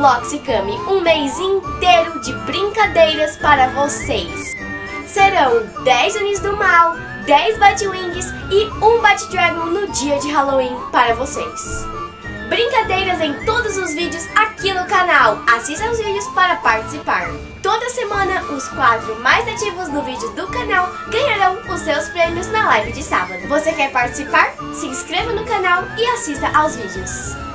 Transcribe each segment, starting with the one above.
Loxicami um mês inteiro de brincadeiras para vocês. Serão 10 Unis do Mal, 10 Batwings e 1 Batdragon no dia de Halloween para vocês. Brincadeiras em todos os vídeos aqui no canal. Assista os vídeos para participar. Toda semana, os quatro mais ativos no vídeo do canal ganharão os seus prêmios na live de sábado. Você quer participar? Se inscreva no canal e assista aos vídeos.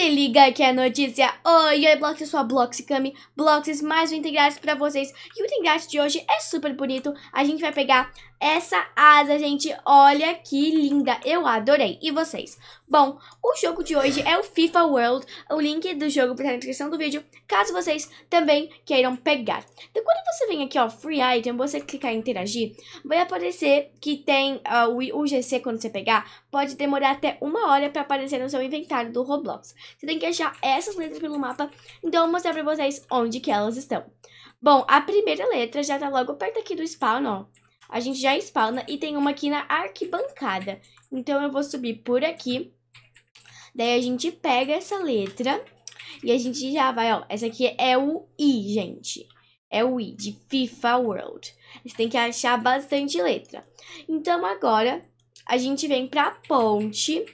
Se liga que é notícia! Oi, oi, Blox, sua Bloxicami, Bloxes mais um Integrátis pra vocês. E o Integrátis de hoje é super bonito. A gente vai pegar essa asa, gente. Olha que linda. Eu adorei. E vocês? Bom, o jogo de hoje é o FIFA World. O link do jogo está na descrição do vídeo, caso vocês também queiram pegar. Então, quando você vem aqui, ó, Free Item, você clicar em interagir, vai aparecer que tem uh, o UGC quando você pegar. Pode demorar até uma hora para aparecer no seu inventário do Roblox. Você tem que achar essas letras pelo mapa. Então, eu vou mostrar para vocês onde que elas estão. Bom, a primeira letra já está logo perto aqui do spawn, ó a gente já spawna e tem uma aqui na arquibancada. Então eu vou subir por aqui. Daí a gente pega essa letra e a gente já vai, ó. Essa aqui é o I, gente. É o I de FIFA World. Você tem que achar bastante letra. Então agora a gente vem pra ponte.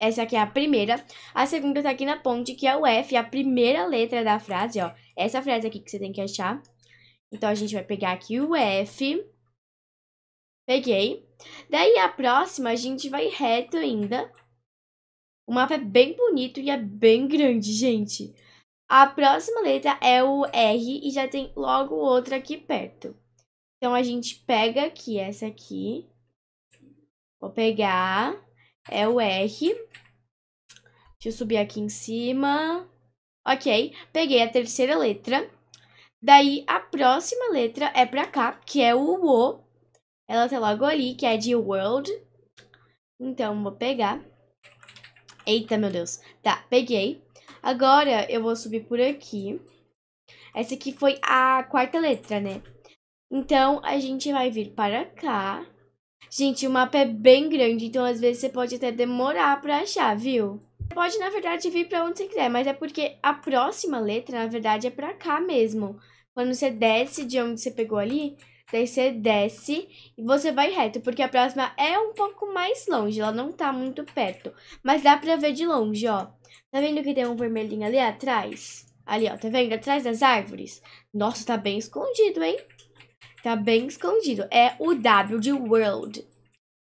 Essa aqui é a primeira. A segunda tá aqui na ponte, que é o F, a primeira letra da frase, ó. Essa frase aqui que você tem que achar. Então a gente vai pegar aqui o F. Peguei. Daí a próxima a gente vai reto ainda. O mapa é bem bonito e é bem grande, gente. A próxima letra é o R e já tem logo outra aqui perto. Então a gente pega aqui essa aqui. Vou pegar. É o R. Deixa eu subir aqui em cima. Ok, peguei a terceira letra. Daí a próxima letra é pra cá, que é o O. Ela tá logo ali, que é de World. Então, vou pegar. Eita, meu Deus. Tá, peguei. Agora, eu vou subir por aqui. Essa aqui foi a quarta letra, né? Então, a gente vai vir para cá. Gente, o mapa é bem grande, então às vezes você pode até demorar para achar, viu? Você pode, na verdade, vir para onde você quiser, mas é porque a próxima letra, na verdade, é para cá mesmo. Quando você desce de onde você pegou ali, Daí você desce e você vai reto, porque a próxima é um pouco mais longe, ela não tá muito perto. Mas dá pra ver de longe, ó. Tá vendo que tem um vermelhinho ali atrás? Ali, ó, tá vendo? Atrás das árvores. Nossa, tá bem escondido, hein? Tá bem escondido. É o W de World.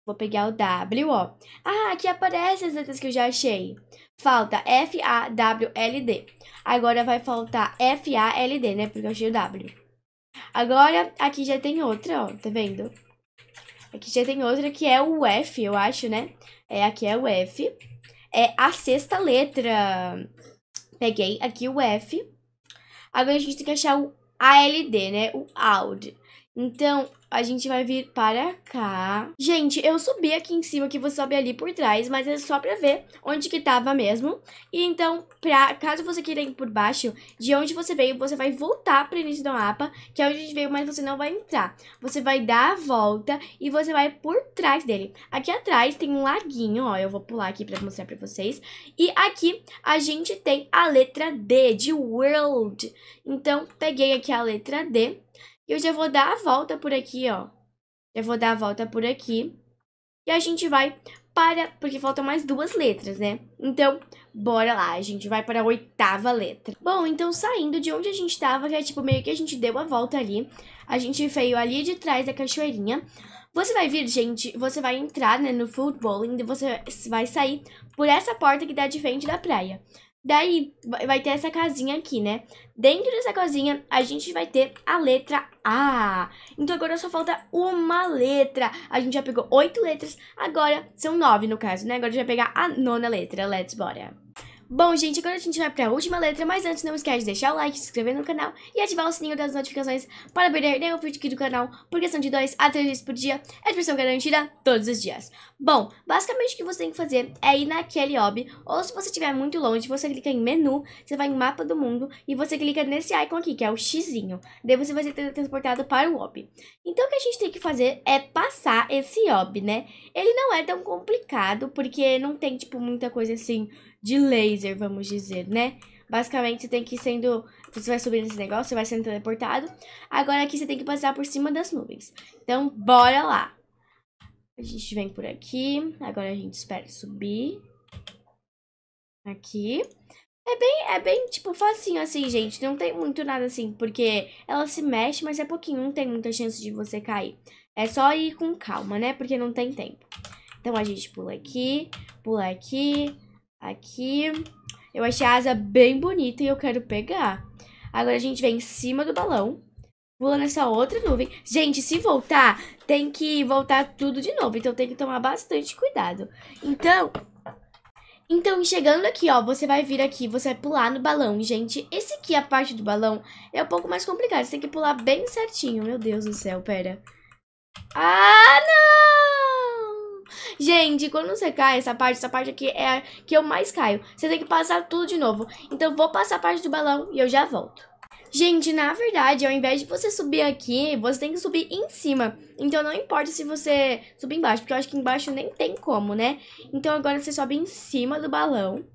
Vou pegar o W, ó. Ah, aqui aparece as letras que eu já achei. Falta F-A-W-L-D. Agora vai faltar F-A-L-D, né? Porque eu achei o W. Agora, aqui já tem outra, ó, tá vendo? Aqui já tem outra que é o F, eu acho, né? É, aqui é o F. É a sexta letra. Peguei aqui o F. Agora a gente tem que achar o ALD, né? O ALD. Então, a gente vai vir para cá. Gente, eu subi aqui em cima, que você sobe ali por trás, mas é só pra ver onde que tava mesmo. E então, pra, caso você queira ir por baixo, de onde você veio, você vai voltar pro início do mapa, que é onde a gente veio, mas você não vai entrar. Você vai dar a volta e você vai por trás dele. Aqui atrás tem um laguinho, ó, eu vou pular aqui pra mostrar pra vocês. E aqui a gente tem a letra D, de World. Então, peguei aqui a letra D. E eu já vou dar a volta por aqui, ó. Já vou dar a volta por aqui. E a gente vai para... Porque faltam mais duas letras, né? Então, bora lá. A gente vai para a oitava letra. Bom, então saindo de onde a gente estava, que é tipo meio que a gente deu a volta ali. A gente veio ali de trás da cachoeirinha. Você vai vir, gente, você vai entrar né, no futebol e você vai sair por essa porta que dá de frente da praia. Daí vai ter essa casinha aqui, né? Dentro dessa casinha a gente vai ter a letra A. Então agora só falta uma letra. A gente já pegou oito letras, agora são nove no caso, né? Agora a gente vai pegar a nona letra. Let's bora. Bom, gente, agora a gente vai pra última letra, mas antes não esquece de deixar o like, se inscrever no canal e ativar o sininho das notificações para perder nenhum vídeo aqui do canal, porque são de 2 a 3 vezes por dia, é diversão garantida todos os dias. Bom, basicamente o que você tem que fazer é ir naquele hobby, ou se você estiver muito longe, você clica em menu, você vai em mapa do mundo e você clica nesse icon aqui, que é o xizinho. Daí você vai ser transportado para o hobby. Então o que a gente tem que fazer é passar esse hobby, né? Ele não é tão complicado, porque não tem, tipo, muita coisa assim de laser, vamos dizer, né? Basicamente, você tem que ir sendo. Você vai subir nesse negócio, você vai sendo teleportado. Agora aqui você tem que passar por cima das nuvens. Então, bora lá! A gente vem por aqui. Agora a gente espera subir. Aqui. É bem, é bem, tipo, facinho assim, gente. Não tem muito nada assim, porque ela se mexe, mas é pouquinho. Não tem muita chance de você cair. É só ir com calma, né? Porque não tem tempo. Então a gente pula aqui, pula aqui, Aqui. Eu achei a asa bem bonita e eu quero pegar. Agora a gente vem em cima do balão. Pula nessa outra nuvem. Gente, se voltar, tem que voltar tudo de novo. Então tem que tomar bastante cuidado. Então... Então, chegando aqui, ó, você vai vir aqui, você vai pular no balão. Gente, esse aqui, a parte do balão, é um pouco mais complicado. Você tem que pular bem certinho. Meu Deus do céu, pera. Ah, não! aprendi, quando você cai, essa parte, essa parte aqui é a que eu mais caio. Você tem que passar tudo de novo. Então, vou passar a parte do balão e eu já volto. Gente, na verdade, ao invés de você subir aqui, você tem que subir em cima. Então não importa se você subir embaixo, porque eu acho que embaixo nem tem como, né? Então agora você sobe em cima do balão.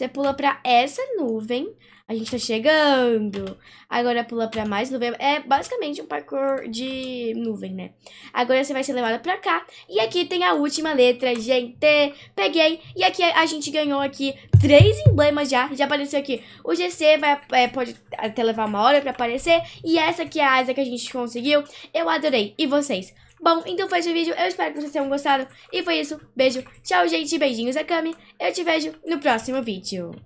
Você pula pra essa nuvem. A gente tá chegando. Agora pula pra mais nuvem. É basicamente um parkour de nuvem, né? Agora você vai ser levada pra cá. E aqui tem a última letra, gente. Peguei. E aqui a gente ganhou aqui três emblemas já. Já apareceu aqui. O GC vai, é, pode até levar uma hora pra aparecer. E essa que é a asa que a gente conseguiu. Eu adorei. E vocês? Bom, então foi esse vídeo. Eu espero que vocês tenham gostado. E foi isso. Beijo. Tchau, gente. Beijinhos, Akami. Eu te vejo no próximo vídeo.